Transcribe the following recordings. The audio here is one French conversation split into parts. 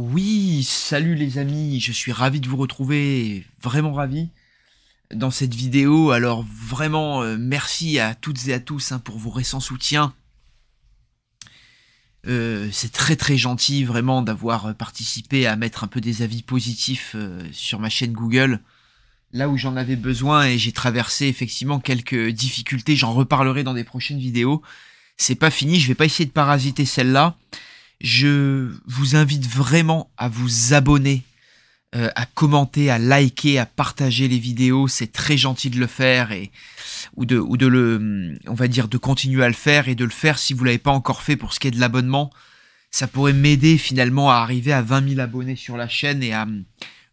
Oui, salut les amis, je suis ravi de vous retrouver, vraiment ravi dans cette vidéo. Alors vraiment, euh, merci à toutes et à tous hein, pour vos récents soutiens. Euh, c'est très très gentil vraiment d'avoir euh, participé à mettre un peu des avis positifs sur ma chaîne Google, là où j'en avais besoin et j'ai traversé effectivement quelques difficultés, j'en reparlerai dans des prochaines vidéos. C'est pas fini, je vais pas essayer de parasiter celle-là. Je vous invite vraiment à vous abonner, euh, à commenter, à liker, à partager les vidéos. C'est très gentil de le faire et ou de ou de le, on va dire, de continuer à le faire et de le faire si vous l'avez pas encore fait pour ce qui est de l'abonnement. Ça pourrait m'aider finalement à arriver à 20 000 abonnés sur la chaîne et à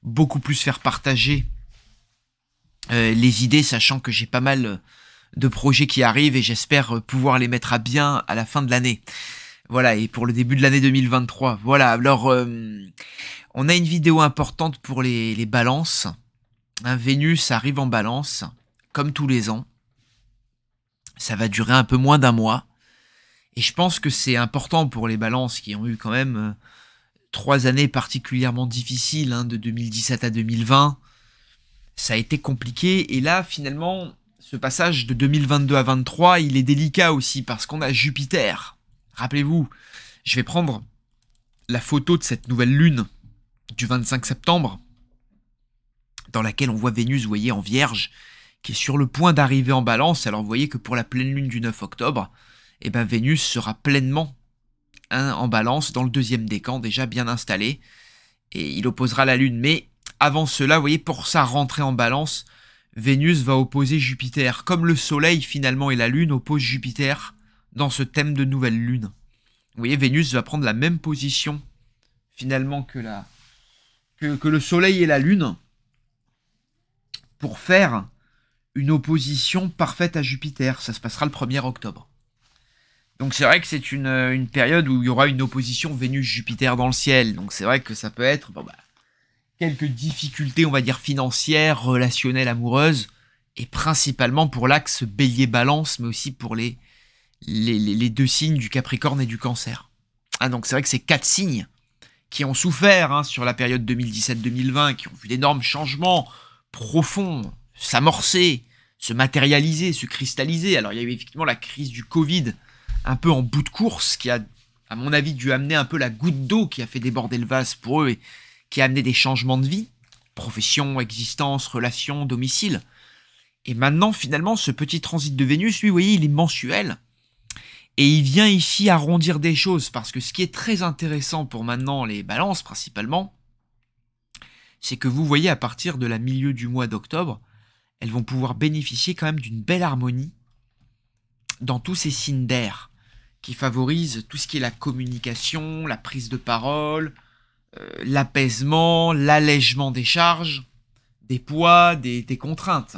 beaucoup plus faire partager euh, les idées, sachant que j'ai pas mal de projets qui arrivent et j'espère pouvoir les mettre à bien à la fin de l'année. Voilà, et pour le début de l'année 2023. Voilà, alors euh, on a une vidéo importante pour les, les balances. Un Vénus arrive en balance, comme tous les ans. Ça va durer un peu moins d'un mois. Et je pense que c'est important pour les balances qui ont eu quand même euh, trois années particulièrement difficiles, hein, de 2017 à 2020. Ça a été compliqué. Et là, finalement, ce passage de 2022 à 2023, il est délicat aussi parce qu'on a Jupiter Rappelez-vous, je vais prendre la photo de cette nouvelle lune du 25 septembre, dans laquelle on voit Vénus, vous voyez, en vierge, qui est sur le point d'arriver en balance. Alors vous voyez que pour la pleine lune du 9 octobre, eh ben Vénus sera pleinement hein, en balance dans le deuxième décan, déjà bien installé, et il opposera la lune. Mais avant cela, vous voyez, pour sa rentrée en balance, Vénus va opposer Jupiter. Comme le Soleil finalement et la Lune opposent Jupiter dans ce thème de nouvelle lune. Vous voyez, Vénus va prendre la même position finalement que, la, que, le Soleil et la Lune pour faire une opposition parfaite à Jupiter. Ça se passera le 1er octobre. Donc c'est vrai que c'est une, période où il y aura une opposition Vénus-Jupiter dans le ciel. Donc c'est vrai que ça peut être bah, quelques difficultés, on va dire, financières, relationnelles, amoureuses, et principalement pour l'axe bélier-balance, mais aussi pour les, les, deux signes du Capricorne et du Cancer. Ah, donc c'est vrai que ces quatre signes qui ont souffert hein, sur la période 2017-2020, qui ont vu d'énormes changements profonds s'amorcer, se matérialiser, se cristalliser. Alors il y a eu effectivement la crise du Covid un peu en bout de course qui a, à mon avis, dû amener un peu la goutte d'eau qui a fait déborder le vase pour eux et qui a amené des changements de vie, profession, existence, relations, domicile. Et maintenant, finalement, ce petit transit de Vénus, lui, vous voyez, il est mensuel. Et il vient ici arrondir des choses, parce que ce qui est très intéressant pour maintenant les balances principalement, c'est que vous voyez à partir de la milieu du mois d'octobre, elles vont pouvoir bénéficier quand même d'une belle harmonie dans tous ces signes d'air qui favorisent tout ce qui est la communication, la prise de parole, euh, l'apaisement, l'allègement des charges, des poids, des contraintes.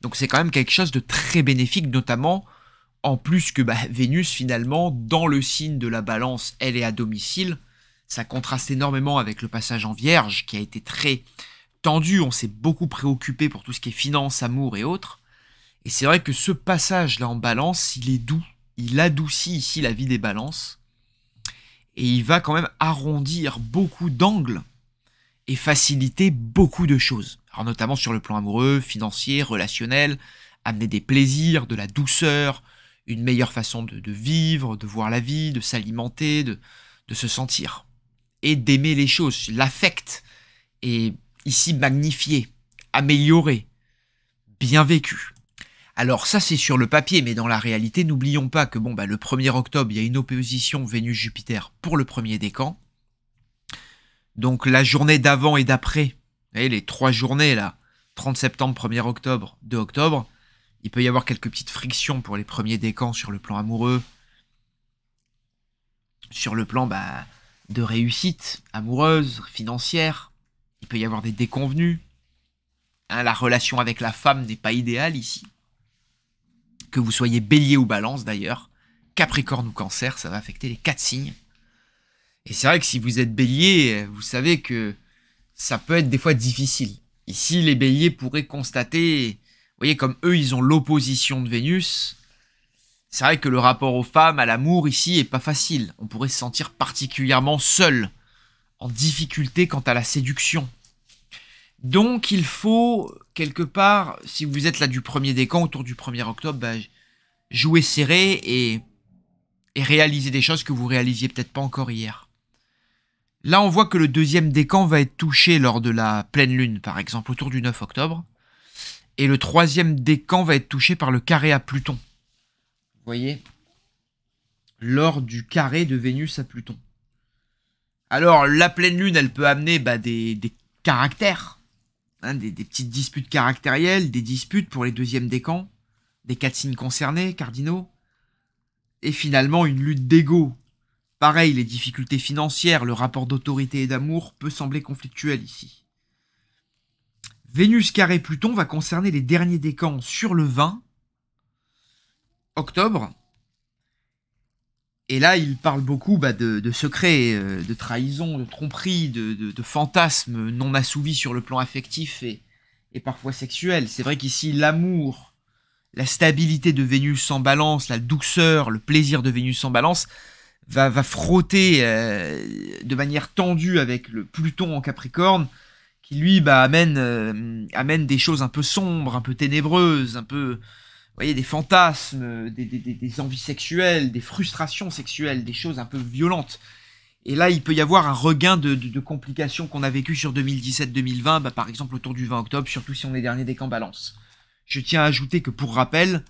Donc c'est quand même quelque chose de très bénéfique, notamment en plus que bah, Vénus, finalement, dans le signe de la balance, elle est à domicile. Ça contraste énormément avec le passage en Vierge, qui a été très tendu. On s'est beaucoup préoccupé pour tout ce qui est finance, amour et autres. Et c'est vrai que ce passage-là en balance, il est doux. Il adoucit ici la vie des balances. Et il va quand même arrondir beaucoup d'angles et faciliter beaucoup de choses. Alors notamment sur le plan amoureux, financier, relationnel, amener des plaisirs, de la douceur, une meilleure façon de, vivre, de voir la vie, de s'alimenter, de, se sentir. Et d'aimer les choses. L'affect est ici magnifié, amélioré, bien vécu. Alors ça c'est sur le papier, mais dans la réalité, n'oublions pas que bon bah le 1er octobre, il y a une opposition Vénus-Jupiter pour le premier décan. Donc la journée d'avant et d'après, les trois journées là, 30 septembre, 1er octobre, 2 octobre, il peut y avoir quelques petites frictions pour les premiers décans sur le plan amoureux, sur le plan bah, de réussite amoureuse, financière. Il peut y avoir des déconvenus. Hein, la relation avec la femme n'est pas idéale ici. Que vous soyez bélier ou balance d'ailleurs, capricorne ou cancer, ça va affecter les quatre signes. Et c'est vrai que si vous êtes bélier, vous savez que ça peut être des fois difficile. Ici, les béliers pourraient constater vous voyez, comme eux, ils ont l'opposition de Vénus, c'est vrai que le rapport aux femmes, à l'amour ici, est pas facile. On pourrait se sentir particulièrement seul, en difficulté quant à la séduction. Donc il faut, quelque part, si vous êtes là du premier décan, autour du 1er octobre, bah, jouer serré et, et réaliser des choses que vous réalisiez peut-être pas encore hier. Là, on voit que le deuxième décan va être touché lors de la pleine lune, par exemple, autour du 9 octobre. Et le troisième décan va être touché par le carré à Pluton. Vous voyez Lors du carré de Vénus à Pluton. Alors, la pleine lune, elle peut amener bah, des, caractères, hein, des, petites disputes caractérielles, des disputes pour les deuxièmes camps. des quatre signes concernés, cardinaux, et finalement une lutte d'ego. Pareil, les difficultés financières, le rapport d'autorité et d'amour peut sembler conflictuel ici. Vénus carré Pluton va concerner les derniers décans sur le 20 octobre. Et là, il parle beaucoup bah, de, secrets, euh, de trahison, de tromperies, de, fantasmes non assouvis sur le plan affectif et, parfois sexuel. C'est vrai qu'ici, l'amour, la stabilité de Vénus en balance, la douceur, le plaisir de Vénus en balance, va, frotter euh, de manière tendue avec le Pluton en Capricorne, qui lui bah, amène, euh, amène des choses un peu sombres, un peu ténébreuses, un peu, vous voyez, des fantasmes, des, envies sexuelles, des frustrations sexuelles, des choses un peu violentes. Et là, il peut y avoir un regain de, complications qu'on a vécues sur 2017-2020, bah, par exemple autour du 20 octobre, surtout si on est dernier des camps balance. Je tiens à ajouter que pour rappel,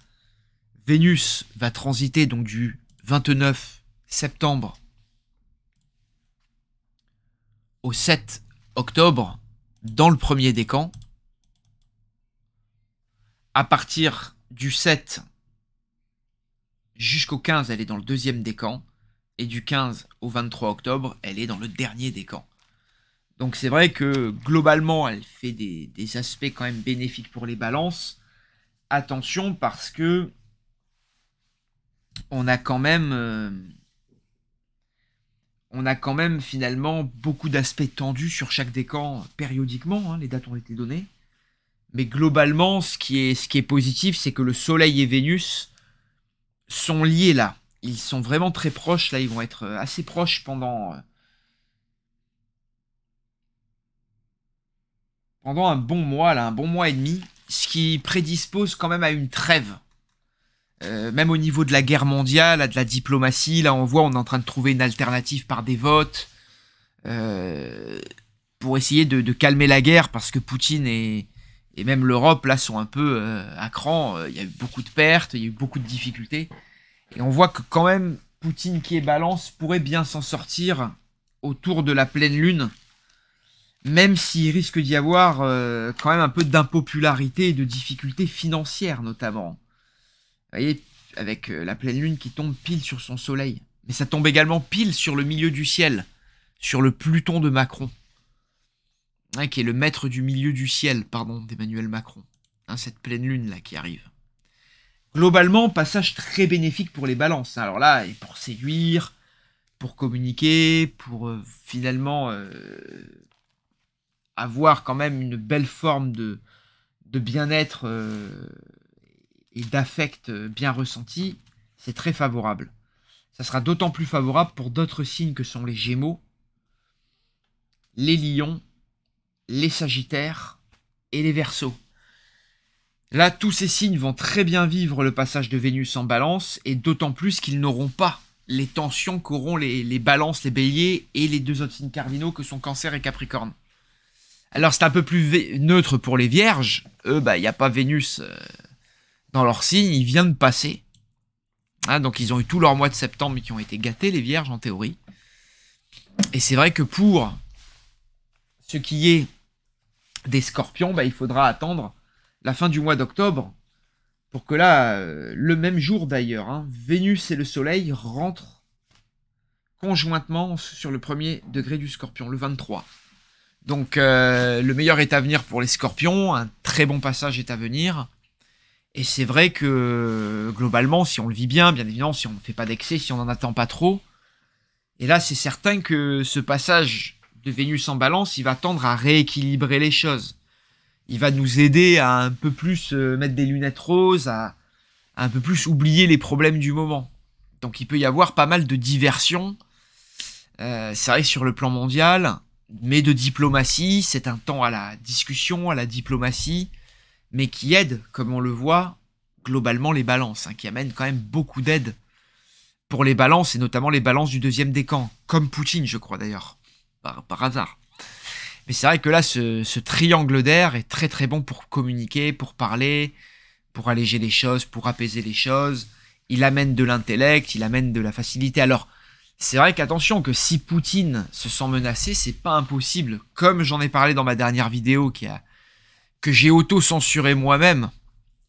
Vénus va transiter donc du 29 septembre au 7 octobre dans le premier décan. À partir du 7 jusqu'au 15, elle est dans le deuxième décan. Et du 15 au 23 octobre, elle est dans le dernier décan. Donc c'est vrai que globalement, elle fait des, aspects quand même bénéfiques pour les balances. Attention parce que on a quand même euh, on a quand même finalement beaucoup d'aspects tendus sur chaque décan périodiquement. Hein, les dates ont été données. Mais globalement, ce qui est, ce qui est positif, c'est que le Soleil et Vénus sont liés là. Ils sont vraiment très proches. Là, ils vont être euh, assez proches pendant. Euh, pendant un bon mois, là, un bon mois et demi. Ce qui prédispose quand même à une trêve euh, même au niveau de la guerre mondiale, de la diplomatie, là on voit, on est en train de trouver une alternative par des votes euh, pour essayer de, calmer la guerre parce que Poutine et, et même l'Europe là sont un peu euh, à cran. Il y a eu beaucoup de pertes, il y a eu beaucoup de difficultés et on voit que quand même Poutine qui est balance pourrait bien s'en sortir autour de la pleine lune, même s'il risque d'y avoir quand même un peu d'impopularité et de difficultés financières notamment. Vous voyez, avec euh, la pleine lune qui tombe pile sur son soleil. Mais ça tombe également pile sur le milieu du ciel, sur le Pluton de Macron, hein, qui est le maître du milieu du ciel, pardon, d'Emmanuel Macron. Hein, cette pleine lune là qui arrive. Globalement, passage très bénéfique pour les balances. Alors là, et pour séduire, pour communiquer, pour euh, finalement euh, avoir quand même une belle forme de, de bien-être et d'affect euh, bien ressenti, c'est très favorable. Ça sera d'autant plus favorable pour d'autres signes que sont les Gémeaux, les Lions, les Sagittaires et les Verseaux. Là, tous ces signes vont très bien vivre le passage de Vénus en balance, et d'autant plus qu'ils n'auront pas les tensions qu'auront les, balances, les béliers et les deux autres signes cardinaux que sont cancer et capricorne. Alors c'est un peu plus neutre pour les vierges, eux, bah, il n'y a pas Vénus. Euh, dans leur signe, il vient de passer. Ah, donc ils ont eu tout leur mois de septembre qui ont été gâtés, les vierges, en théorie. Et c'est vrai que pour ce qui est des scorpions, bah, il faudra attendre la fin du mois d'octobre pour que là, euh, le même jour d'ailleurs, hein, Vénus et le Soleil rentrent conjointement sur le premier degré du scorpion, le 23. Donc euh, le meilleur est à venir pour les scorpions, un très bon passage est à venir. Et c'est vrai que globalement, si on le vit bien, bien évidemment, si on ne fait pas d'excès, si on n'en attend pas trop, et là c'est certain que ce passage de Vénus en balance, il va tendre à rééquilibrer les choses. Il va nous aider à un peu plus euh, mettre des lunettes roses, à, un peu plus oublier les problèmes du moment. Donc il peut y avoir pas mal de diversions. Euh, c'est vrai sur le plan mondial, mais de diplomatie, c'est un temps à la discussion, à la diplomatie mais qui aide, comme on le voit, globalement les balances, hein, qui amène quand même beaucoup d'aide pour les balances, et notamment les balances du deuxième décan, comme Poutine, je crois d'ailleurs, par, hasard. Mais c'est vrai que là, ce, ce triangle d'air est très très bon pour communiquer, pour parler, pour alléger les choses, pour apaiser les choses. Il amène de l'intellect, il amène de la facilité. Alors, c'est vrai qu'attention que si Poutine se sent menacé, c'est pas impossible. Comme j'en ai parlé dans ma dernière vidéo qui a que j'ai auto-censuré moi-même,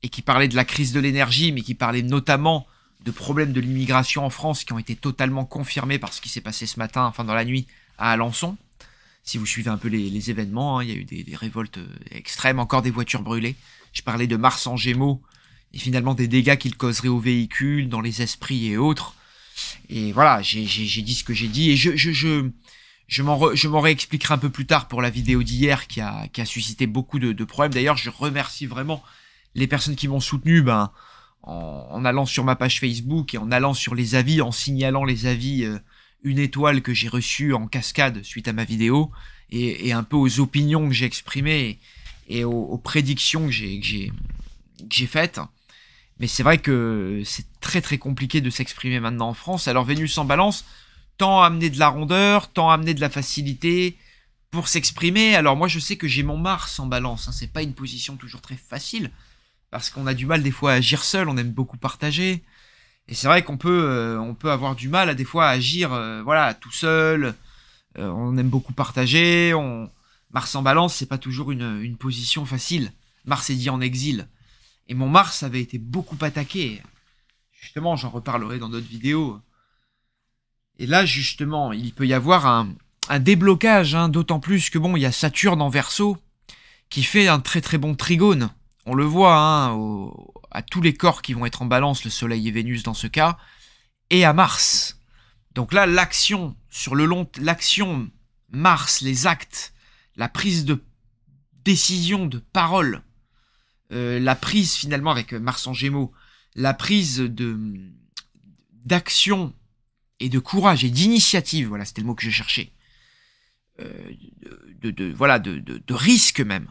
et qui parlait de la crise de l'énergie, mais qui parlait notamment de problèmes de l'immigration en France qui ont été totalement confirmés par ce qui s'est passé ce matin, enfin dans la nuit, à Alençon. Si vous suivez un peu les, événements, hein, il y a eu des, révoltes euh, extrêmes, encore des voitures brûlées. Je parlais de Mars en Gémeaux et finalement des dégâts qu'il causerait aux véhicules, dans les esprits et autres. Et voilà, j'ai dit ce que j'ai dit et je, je, je, je m'en, réexpliquerai un peu plus tard pour la vidéo d'hier qui a, suscité beaucoup de, de problèmes. D'ailleurs, je remercie vraiment les personnes qui m'ont soutenu ben, en, allant sur ma page Facebook et en allant sur les avis, en signalant les avis euh, une étoile que j'ai reçue en cascade suite à ma vidéo et, un peu aux opinions que j'ai exprimées et, aux, prédictions que j'ai, que j'ai faites. Mais c'est vrai que c'est très très compliqué de s'exprimer maintenant en France. Alors Vénus en balance, tant amener de la rondeur, tant amener de la facilité pour s'exprimer. Alors moi je sais que j'ai mon Mars en balance, hein. c'est pas une position toujours très facile, parce qu'on a du mal des fois à agir seul, on aime beaucoup partager. Et c'est vrai qu'on peut, euh, peut avoir du mal à des fois à agir euh, voilà, tout seul, euh, on aime beaucoup partager, on... Mars en balance, c'est pas toujours une, position facile. Mars est dit en exil. Et mon Mars avait été beaucoup attaqué. Justement, j'en reparlerai dans d'autres vidéos. Et là, justement, il peut y avoir un, déblocage, hein, d'autant plus que bon, il y a Saturne en verso qui fait un très très bon trigone. On le voit hein, à tous les corps qui vont être en balance, le Soleil et Vénus dans ce cas, et à Mars. Donc là, l'action sur le long, l'action Mars, les actes, la prise de décision, de parole, euh, la prise finalement avec Mars en Gémeaux, la prise de d'action et de courage et d'initiative, voilà, c'était le mot que je cherchais, euh, de, voilà, de, risque même,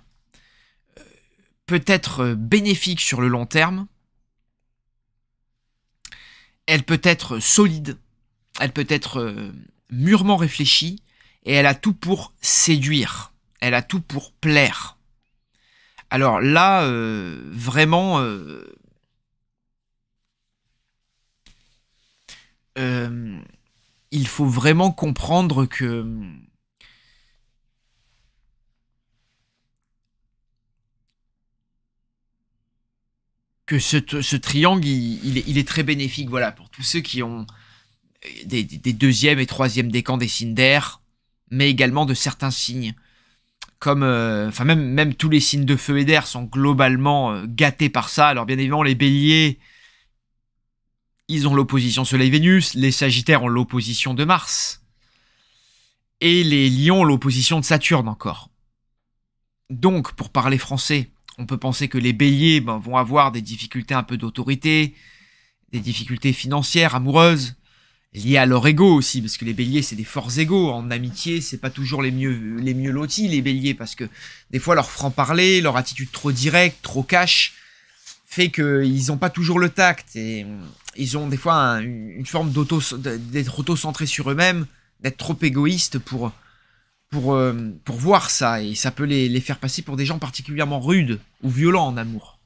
euh, peut être euh, bénéfique sur le long terme, elle peut être solide, elle peut être mûrement réfléchie, et elle a tout pour séduire, elle a tout pour plaire. Alors là, vraiment, Euh, il faut vraiment comprendre que que ce, triangle, il, est, très bénéfique voilà, pour tous ceux qui ont des, des deuxièmes et troisièmes décans des signes d'air, mais également de certains signes. Comme, euh, enfin même, même tous les signes de feu et d'air sont globalement euh, gâtés par ça. Alors bien évidemment, les béliers, ils ont l'opposition Soleil-Vénus, les Sagittaires ont l'opposition de Mars, et les Lions ont l'opposition de Saturne encore. Donc, pour parler français, on peut penser que les Béliers ben, vont avoir des difficultés un peu d'autorité, des difficultés financières, amoureuses, liées à leur ego aussi, parce que les Béliers c'est des forts égaux. En amitié, c'est pas toujours les mieux les mieux lotis les Béliers, parce que des fois leur franc parler, leur attitude trop directe, trop cash, fait qu'ils n'ont pas toujours le tact et ils ont des fois une forme d'auto, d'être auto-centré sur eux-mêmes, d'être trop égoïste pour, pour, euh, pour voir ça. Et ça peut les, faire passer pour des gens particulièrement rudes ou violents en amour.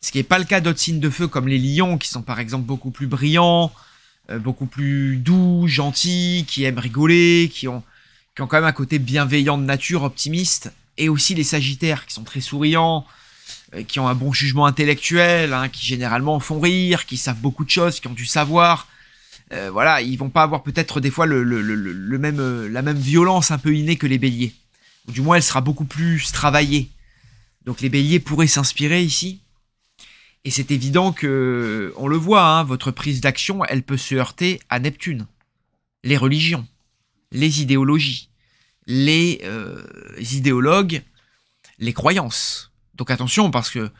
Ce qui n'est pas le cas d'autres signes de feu comme les lions, qui sont par exemple beaucoup plus brillants, euh, beaucoup plus doux, gentils, qui aiment rigoler, qui ont, qui ont quand même un côté bienveillant de nature, optimiste. Et aussi les sagittaires, qui sont très souriants, euh, qui ont un bon jugement intellectuel, hein, qui généralement font rire, qui savent beaucoup de choses, qui ont du savoir. Euh, voilà, ils vont pas avoir peut-être des fois le, même, euh, la même violence un peu innée que les béliers. Ou du moins, elle sera beaucoup plus travaillée. Donc les béliers pourraient s'inspirer ici. Et c'est évident que, on le voit, hein, votre prise d'action, elle peut se heurter à Neptune. Les religions, les idéologies, les idéologues, les croyances. Donc attention, parce que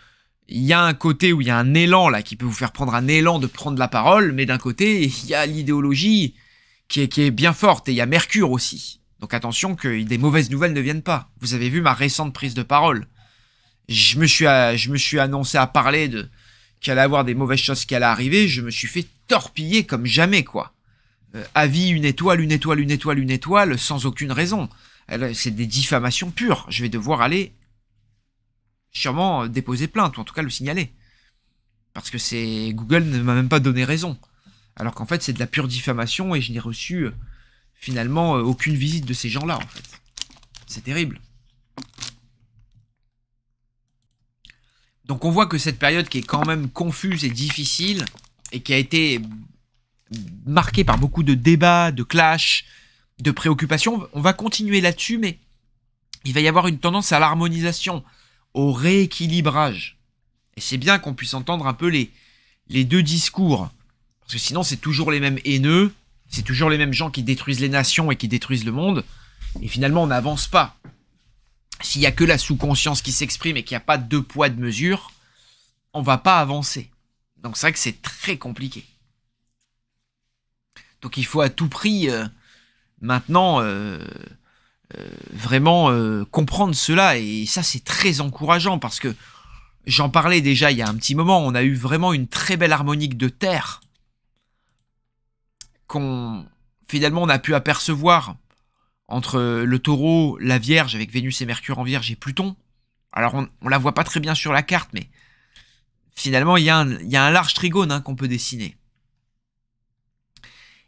il y a un côté où il y a un élan là qui peut vous faire prendre un élan de prendre la parole, mais d'un côté, il y a l'idéologie qui est, qui est bien forte et il y a Mercure aussi. Donc attention que des mauvaises nouvelles ne viennent pas. Vous avez vu ma récente prise de parole. Je me suis, euh, je me suis annoncé à parler de qu'il allait avoir des mauvaises choses qui allaient arriver. Je me suis fait torpiller comme jamais quoi. À euh, avis une étoile, une étoile, une étoile, une étoile, sans aucune raison. C'est des diffamations pures. Je vais devoir aller sûrement euh, déposer plainte, ou en tout cas le signaler. Parce que c'est Google ne m'a même pas donné raison. Alors qu'en fait, c'est de la pure diffamation et je n'ai reçu euh, finalement euh, aucune visite de ces gens-là, en fait. C'est terrible. Donc on voit que cette période qui est quand même confuse et difficile, et qui a été marquée par beaucoup de débats, de clashs, de préoccupations, on va continuer là-dessus, mais il va y avoir une tendance à l'harmonisation au rééquilibrage. Et c'est bien qu'on puisse entendre un peu les, les deux discours. Parce que sinon, c'est toujours les mêmes haineux, c'est toujours les mêmes gens qui détruisent les nations et qui détruisent le monde. Et finalement, on n'avance pas. S'il n'y a que la sous-conscience qui s'exprime et qu'il n'y a pas de poids de mesure, on va pas avancer. Donc c'est vrai que c'est très compliqué. Donc il faut à tout prix euh, maintenant euh, euh, vraiment euh, comprendre cela. Et ça, c'est très encourageant parce que j'en parlais déjà il y a un petit moment. On a eu vraiment une très belle harmonique de terre qu'on finalement on a pu apercevoir entre le taureau, la Vierge, avec Vénus et Mercure en Vierge et Pluton. Alors on, la voit pas très bien sur la carte, mais finalement il y, a un large trigone hein, qu'on peut dessiner.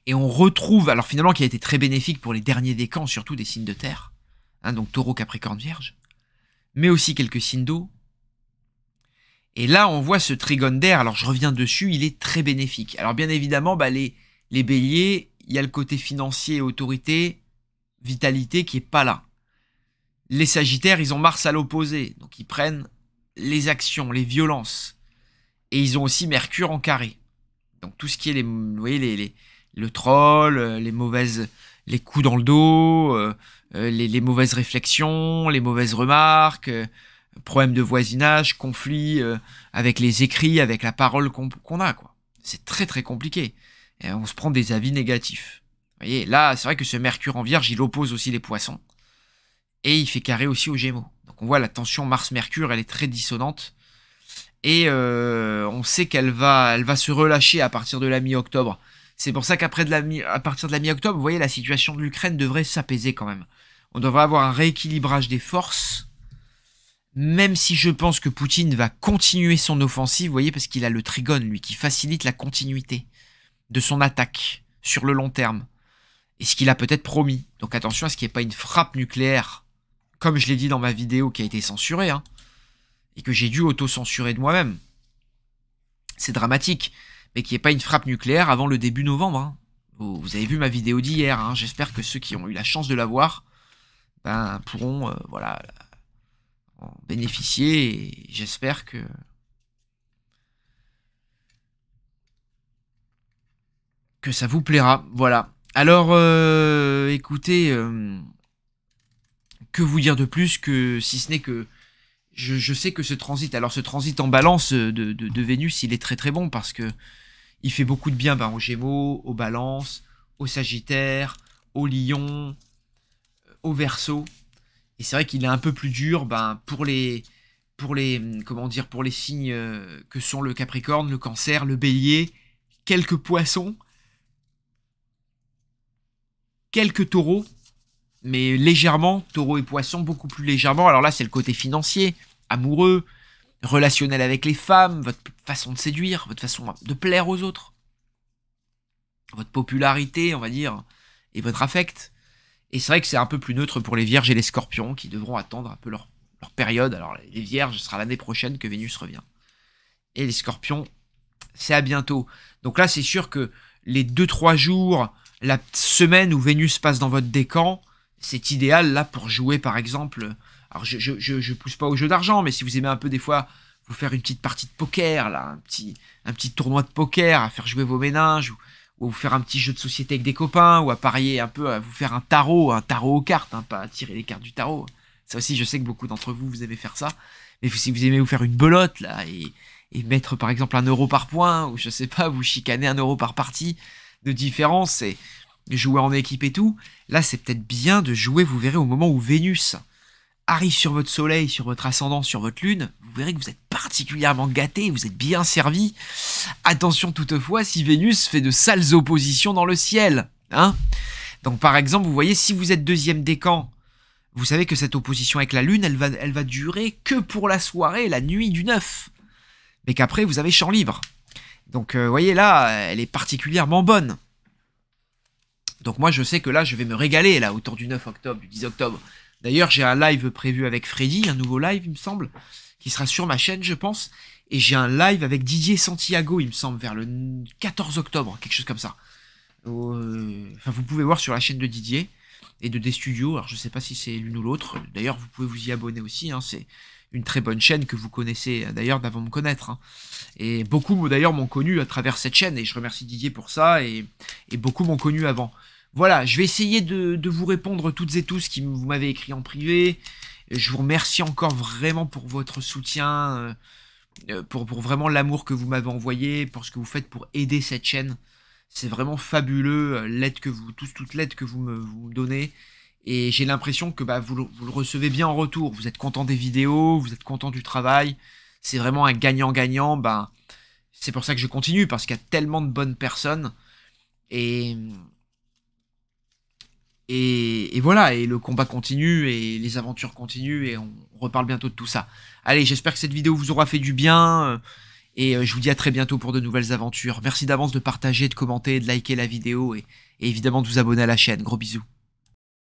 Et on retrouve, alors finalement, qui a été très bénéfique pour les derniers camps, surtout des signes de terre, hein, donc taureau, capricorne, vierge, mais aussi quelques signes d'eau. Et là, on voit ce trigone d'air, alors je reviens dessus, il est très bénéfique. Alors bien évidemment, bah, les, les béliers, il y a le côté financier, autorité, vitalité qui est pas là. Les sagittaires, ils ont Mars à l'opposé, donc ils prennent les actions, les violences. Et ils ont aussi Mercure en carré. Donc tout ce qui est les, les, le troll, euh, les mauvaises, les coups dans le dos, euh, euh, les, mauvaises réflexions, les mauvaises remarques, problèmes de voisinage, conflits avec les écrits, avec la parole qu'on a, quoi. C'est très très compliqué. on se prend des avis négatifs. Vous voyez, là, c'est vrai que ce Mercure en Vierge, il oppose aussi les poissons. Et il fait carré aussi aux Gémeaux. Donc on voit la tension Mars-Mercure, elle est très dissonante. Et on sait qu'elle va, elle va se relâcher à partir de la mi-octobre. C'est pour ça qu'après la à partir de la mi-octobre, vous voyez, la situation de l'Ukraine devrait s'apaiser quand même. On devrait avoir un rééquilibrage des forces, même si je pense que Poutine va continuer son offensive, vous voyez, parce qu'il a le trigone, lui, qui facilite la continuité de son attaque sur le long terme. Et ce qu'il a peut-être promis. Donc attention à ce qu'il n'y ait pas une frappe nucléaire, comme je l'ai dit dans ma vidéo qui a été censurée, hein, et que j'ai dû auto-censurer de moi-même. C'est dramatique. Et qu'il n'y ait pas une frappe nucléaire avant le début novembre. Hein. Vous avez vu ma vidéo d'hier, hein. j'espère que ceux qui ont eu la chance de la voir ben, pourront euh, voilà, en bénéficier j'espère que... que ça vous plaira. Voilà. Alors, euh, écoutez, euh, que vous dire de plus que si ce n'est que je, sais que ce transit, alors ce transit en balance de, de Vénus, il est très très bon parce que il fait beaucoup de bien ben, aux Gémeaux, aux Balances, aux Sagittaires, aux Lions, euh, aux Verseaux. Et c'est vrai qu'il est un peu plus dur ben, pour les pour les hum, comment dire pour les signes euh, que sont le Capricorne, le Cancer, le Bélier, quelques Poissons, quelques Taureaux, mais légèrement taureaux et Poissons beaucoup plus légèrement. Alors là, c'est le côté financier, amoureux, relationnel avec les femmes, votre façon de séduire, votre façon de plaire aux autres, votre popularité, on va dire, et votre affect. Et c'est vrai que c'est un peu plus neutre pour les vierges et les scorpions qui devront attendre un peu leur, leur période. Alors les vierges, ce sera l'année prochaine que Vénus revient. Et les scorpions, c'est à bientôt. Donc là, c'est sûr que les 2-3 jours, la semaine où Vénus passe dans votre décan, c'est idéal là pour jouer par exemple alors, je, ne pousse pas au jeu d'argent, mais si vous aimez un peu des fois vous faire une petite partie de poker, là, un petit, un petit tournoi de poker, à faire jouer vos ménages, ou, vous faire un petit jeu de société avec des copains, ou à parier un peu, à vous faire un tarot, un tarot aux cartes, hein, pas à tirer les cartes du tarot. Ça aussi, je sais que beaucoup d'entre vous, vous aimez faire ça. Mais si vous aimez vous faire une belote, là, et, et mettre par exemple un euro par point, ou je sais pas, vous chicaner un euro par partie de différence, et jouer en équipe et tout, là, c'est peut-être bien de jouer, vous verrez, au moment où Vénus, arrive sur votre soleil, sur votre ascendant, sur votre lune, vous verrez que vous êtes particulièrement gâté, vous êtes bien servi. Attention toutefois si Vénus fait de sales oppositions dans le ciel. Hein Donc par exemple, vous voyez, si vous êtes deuxième décan, vous savez que cette opposition avec la lune, elle va, elle va durer que pour la soirée, la nuit du 9. Mais qu'après, vous avez champ libre. Donc vous euh, voyez là, elle est particulièrement bonne. Donc moi je sais que là je vais me régaler là autour du 9 octobre, du 10 octobre. D'ailleurs, j'ai un live prévu avec Freddy, un nouveau live, il me semble, qui sera sur ma chaîne, je pense. Et j'ai un live avec Didier Santiago, il me semble, vers le 14 octobre, quelque chose comme ça. Euh, enfin, vous pouvez voir sur la chaîne de Didier et de des studios. Alors, je ne sais pas si c'est l'une ou l'autre. D'ailleurs, vous pouvez vous y abonner aussi. Hein. C'est une très bonne chaîne que vous connaissez d'ailleurs d'avant me connaître. Hein. Et beaucoup d'ailleurs m'ont connu à travers cette chaîne et je remercie Didier pour ça et beaucoup m'ont connu avant. Voilà, je vais essayer de, vous répondre toutes et tous qui vous m'avez écrit en privé. Je vous remercie encore vraiment pour votre soutien, euh, euh, pour, pour vraiment l'amour que vous m'avez envoyé, pour ce que vous faites pour aider cette chaîne. C'est vraiment fabuleux, euh, l'aide que vous, tous, toute l'aide que vous me, vous donnez. Et j'ai l'impression que bah, vous, le, vous, le, recevez bien en retour. Vous êtes content des vidéos, vous êtes content du travail. C'est vraiment un gagnant-gagnant. Bah, c'est pour ça que je continue, parce qu'il y a tellement de bonnes personnes. Et et, voilà, et le combat continue, et les aventures continuent, et on reparle bientôt de tout ça. Allez, j'espère que cette vidéo vous aura fait du bien, euh, et euh, je vous dis à très bientôt pour de nouvelles aventures. Merci d'avance de partager, de commenter, de liker la vidéo, et, et évidemment de vous abonner à la chaîne. Gros bisous.